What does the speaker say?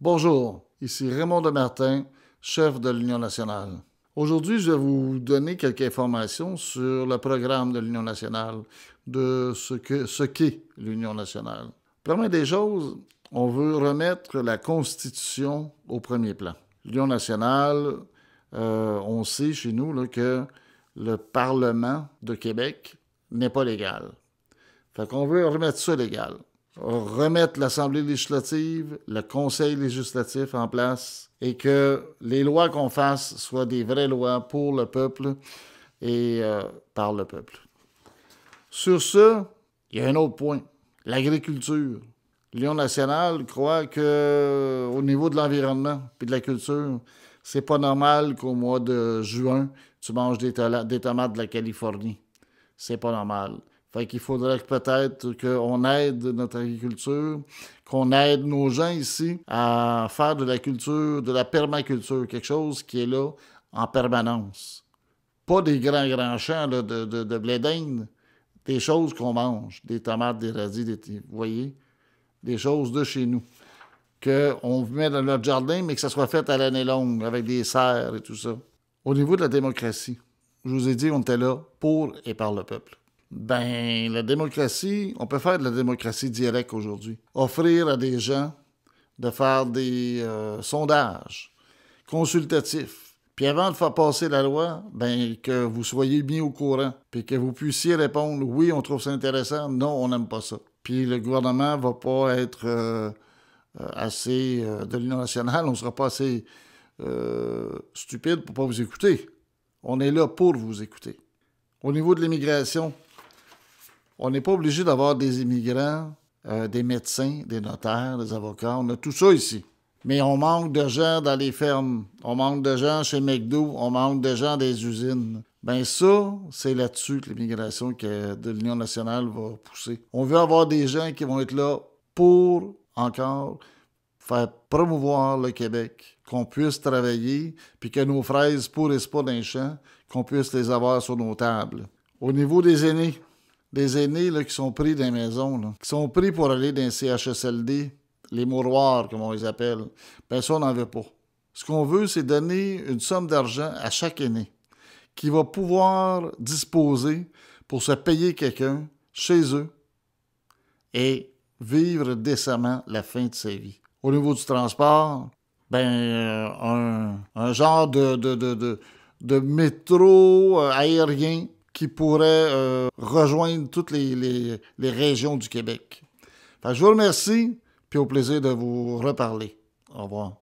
Bonjour, ici Raymond Demartin, chef de l'Union nationale. Aujourd'hui, je vais vous donner quelques informations sur le programme de l'Union nationale, de ce qu'est ce l'Union nationale. Première des choses, on veut remettre la Constitution au premier plan. L'Union nationale, euh, on sait chez nous là, que le Parlement de Québec n'est pas légal. Fait qu'on veut remettre ça légal remettre l'Assemblée législative, le Conseil législatif en place et que les lois qu'on fasse soient des vraies lois pour le peuple et euh, par le peuple. Sur ce, il y a un autre point, l'agriculture. L'Union nationale croit que au niveau de l'environnement et de la culture, c'est pas normal qu'au mois de juin, tu manges des, des tomates de la Californie. C'est pas normal. Fait qu'il faudrait peut-être qu'on aide notre agriculture, qu'on aide nos gens ici à faire de la culture, de la permaculture, quelque chose qui est là en permanence. Pas des grands, grands champs de, de, blé d'Inde, des choses qu'on mange, des tomates, des radis, des, vous voyez, des choses de chez nous, qu'on met dans notre jardin, mais que ça soit fait à l'année longue, avec des serres et tout ça. Au niveau de la démocratie, je vous ai dit, on était là pour et par le peuple ben, la démocratie, on peut faire de la démocratie directe aujourd'hui. Offrir à des gens de faire des euh, sondages consultatifs. Puis avant de faire passer la loi, ben, que vous soyez mis au courant, puis que vous puissiez répondre oui, on trouve ça intéressant, non, on n'aime pas ça. Puis le gouvernement va pas être euh, euh, assez de l'Union nationale, on ne sera pas assez stupide pour pas vous écouter. On est là pour vous écouter. Au niveau de l'immigration, on n'est pas obligé d'avoir des immigrants, euh, des médecins, des notaires, des avocats. On a tout ça ici. Mais on manque de gens dans les fermes. On manque de gens chez McDo. On manque de gens des usines. Ben ça, c'est là-dessus que l'immigration de l'Union nationale va pousser. On veut avoir des gens qui vont être là pour encore faire promouvoir le Québec, qu'on puisse travailler, puis que nos fraises pourrissent pas d'un champ, qu'on puisse les avoir sur nos tables. Au niveau des aînés, des aînés qui sont pris dans les maisons, qui sont pris pour aller dans les CHSLD, les mouroirs, comme on les appelle, bien ça, on n'en veut pas. Ce qu'on veut, c'est donner une somme d'argent à chaque aîné qui va pouvoir disposer pour se payer quelqu'un chez eux et vivre décemment la fin de sa vie. Au niveau du transport, ben, euh, un, genre de, de, de métro euh, aérien qui pourrait euh, rejoindre toutes les, régions du Québec. je vous remercie, puis au plaisir de vous reparler. Au revoir.